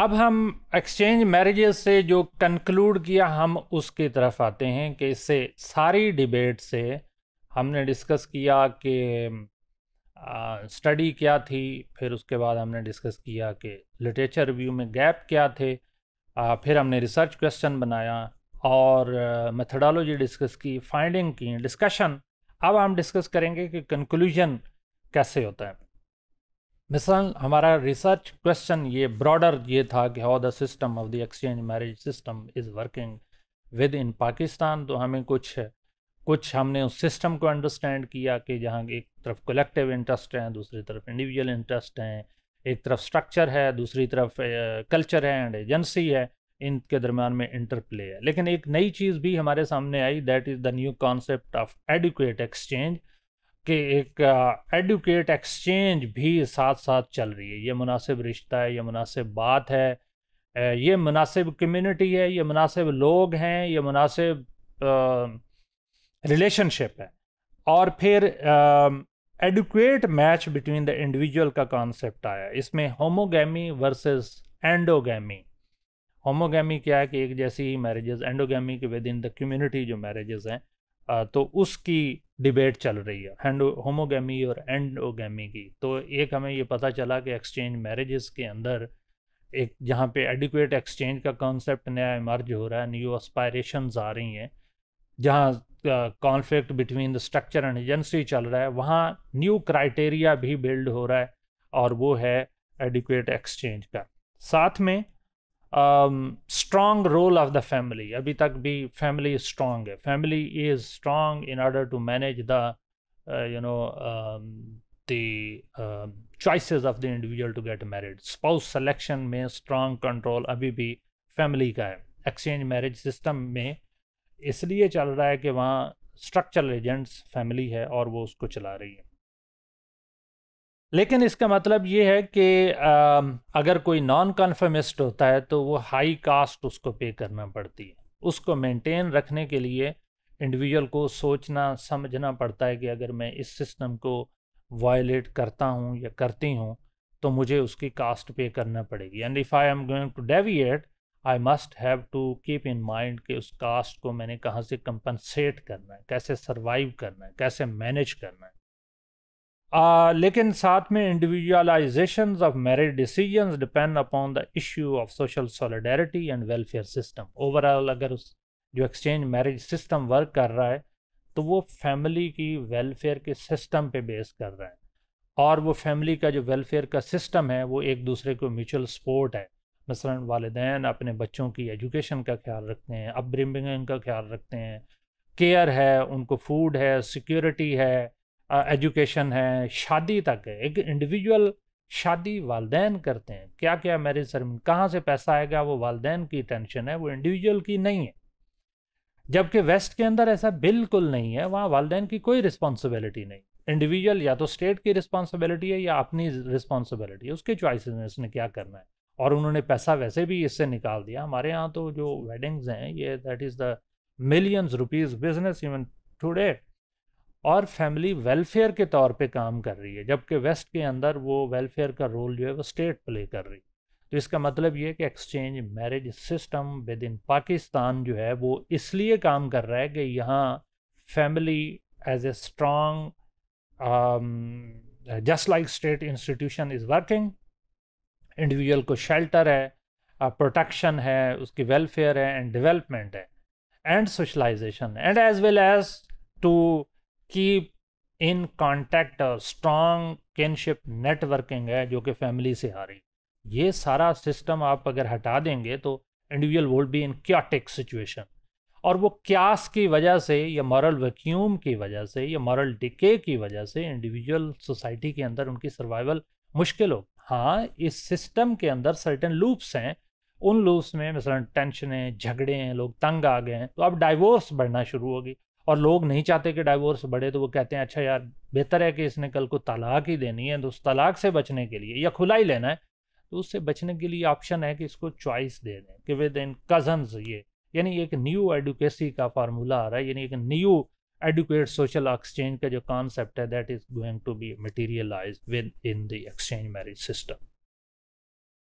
अब हम exchange marriages से जो कंक्लूड किया हम उसकी तरफ आते हैं कि इससे सारी डिबेट से हमने डिस्कस किया कि स्टडी क्या थी फिर उसके बाद हमने डिस्कस किया कि लिटरेचर रिव्यू में गैप क्या थे आ, फिर हमने रिसर्च क्वेश्चन बनाया और मेथडोलॉजी डिस्कस की फाइंडिंग की डिस्कशन अब हम डिस्कस करेंगे कि कंक्लूजन कैसे होता है मिसाल हमारा रिसर्च क्वेश्चन ये ब्रॉडर ये था कि how the system of the exchange marriage system is working within Pakistan तो हमें कुछ कुछ हमने उस सिस्टम को अंडरस्टैंड किया कि जहाँ एक तरफ कलेक्टिव इंटरेस्ट हैं दूसरी तरफ इंडिविजुअल इंटरेस्ट हैं एक तरफ स्ट्रक्चर है दूसरी तरफ कल्चर है एंड एजेंसी है इनके दरम्यान में इंटरप्ले है लेकिन एक नई चीज़ भी हमारे सामने आई that is the new concept of adequate exchange कि एक एडुकेट एक्सचेंज भी साथ साथ चल रही है ये मुनासिब रिश्ता है ये मुनासिब बात है ये मुनासिब कम्युनिटी है ये मुनासिब लोग हैं ये मुनासिब रिलेशनशिप है और फिर adequate match between the individual का कॉन्सेप्ट आया इसमें होमोगैमी वर्सेस एंडोगैमी होमोगैमी क्या है कि एक जैसी ही मैरिजेज एंडोगैमी के विद इन द कम्युनिटी जो मैरिजेज हैं तो उसकी डिबेट चल रही है हैंड होमोगेमी और एंडोगेमी की तो एक हमें ये पता चला कि एक्सचेंज मैरिजेस के अंदर एक जहाँ पे एडिकुएट एक्सचेंज का कॉन्सेप्ट नया इमर्ज हो रहा है न्यू एस्पायरेशंस आ रही हैं जहाँ conflict between the structure and agency चल रहा है वहाँ न्यू क्राइटेरिया भी बिल्ड हो रहा है और वो है एडिकुएट एक्सचेंज का साथ में strong role of the family अभी तक भी फैमिली स्ट्रांग है family is strong in order to manage the you know the choices of the individual to get married spouse selection में स्ट्रांग कंट्रोल अभी भी फैमिली का है एक्सचेंज मैरिज सिस्टम में इसलिए चल रहा है कि वहाँ स्ट्रक्चरल एजेंट्स फैमिली है और वो उसको चला रही है लेकिन इसका मतलब ये है कि अगर कोई नॉन कन्फर्मिस्ट होता है तो वो हाई कास्ट उसको पे करना पड़ती है उसको मेंटेन रखने के लिए इंडिविजुअल को सोचना समझना पड़ता है कि अगर मैं इस सिस्टम को वायलेट करता हूँ या करती हूँ तो मुझे उसकी कास्ट पे करना पड़ेगी and if I am going to deviate I must have to keep in mind कि उस कास्ट को मैंने कहाँ से कंपनसेट करना है कैसे सर्वाइव करना है कैसे मैनेज करना है आ, uh, लेकिन साथ में individualization of merit decision depend upon the issue of social solidarity and welfare system overall अगर उस जो एक्सचेंज मैरिज सिस्टम वर्क कर रहा है तो वो फैमिली की वेलफेयर के सिस्टम पे बेस कर रहा है और वो फैमिली का जो वेलफेयर का सिस्टम है वो एक दूसरे को म्यूचुअल सपोर्ट है मसला वालदेन अपने बच्चों की एजुकेशन का ख्याल रखते हैं अपब्रिंगिंग का ख्याल रखते हैं केयर है उनको फूड है सिक्योरिटी है एजुकेशन है शादी तक है एक इंडिविजुअल शादी वालदेन करते हैं क्या क्या मैरिज सेरेमनी कहाँ से पैसा आएगा वो वालदेन की टेंशन है वो इंडिविजुअल की नहीं है जबकि वेस्ट के अंदर ऐसा बिल्कुल नहीं है वहाँ वालदेन की कोई रिस्पॉन्सिबिलिटी नहीं इंडिविजुअल या तो स्टेट की रिस्पॉन्सिबिलिटी है या अपनी रिस्पॉन्सिबिलिटी है उसके चॉइसेस हैं इसने क्या करना है और उन्होंने पैसा वैसे भी इससे निकाल दिया हमारे यहाँ तो जो वेडिंग्स हैं ये that is the millions rupees business even to date और फैमिली वेलफेयर के तौर पे काम कर रही है जबकि वेस्ट के अंदर वो वेलफेयर का रोल जो है वो स्टेट प्ले कर रही है तो इसका मतलब ये कि exchange marriage system within Pakistan जो है वो इसलिए काम कर रहा है कि यहाँ family as a strong just like state institution is working individual को शेल्टर है प्रोटेक्शन uh, है उसकी वेलफेयर है एंड डेवलपमेंट है and socialization and as well as to keep in contact strong kinship networking है जो कि फैमिली से आ रही ये सारा सिस्टम आप अगर हटा देंगे तो individual would be in chaotic situation और वो क्यास की वजह से या मॉरल वैक्यूम की वजह से या मॉरल डिके की वजह से इंडिविजुअल सोसाइटी के अंदर उनकी सर्वाइवल मुश्किल हो हाँ इस सिस्टम के अंदर सर्टन लूप्स हैं उन लूप्स में टेंशन टेंशनें झगड़े हैं लोग तंग आ गए हैं तो अब डाइवोर्स बढ़ना शुरू होगी और लोग नहीं चाहते कि डाइवोर्स बढ़े तो वो कहते हैं अच्छा यार बेहतर है कि इसने कल को तलाक ही देनी है तो उस तलाक से बचने के लिए या खुला ही लेना है तो उससे बचने के लिए ऑप्शन है कि इसको चॉइस दे दें कि विद इन कजन्स ये यानी एक न्यू एडुकेसी का फार्मूला आ रहा है यानी एक न्यू एडुकेट सोशल एक्सचेंज का जो कॉन्सेप्ट है that is going to be materialize within the exchange marriage system